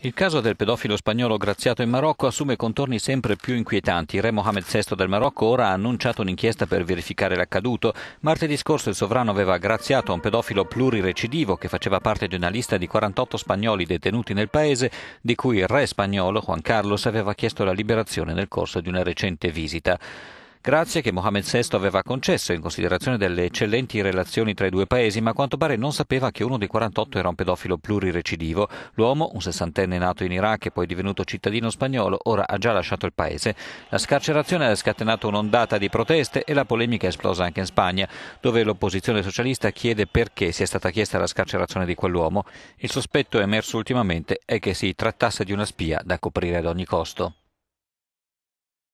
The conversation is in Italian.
Il caso del pedofilo spagnolo graziato in Marocco assume contorni sempre più inquietanti. Il re Mohammed VI del Marocco ora ha annunciato un'inchiesta per verificare l'accaduto. Martedì scorso il sovrano aveva graziato un pedofilo plurirecidivo che faceva parte di una lista di 48 spagnoli detenuti nel paese, di cui il re spagnolo Juan Carlos aveva chiesto la liberazione nel corso di una recente visita. Grazie che Mohammed VI aveva concesso in considerazione delle eccellenti relazioni tra i due paesi, ma a quanto pare non sapeva che uno dei 48 era un pedofilo plurirecidivo. L'uomo, un sessantenne nato in Iraq e poi divenuto cittadino spagnolo, ora ha già lasciato il paese. La scarcerazione ha scatenato un'ondata di proteste e la polemica è esplosa anche in Spagna, dove l'opposizione socialista chiede perché sia stata chiesta la scarcerazione di quell'uomo. Il sospetto emerso ultimamente è che si trattasse di una spia da coprire ad ogni costo.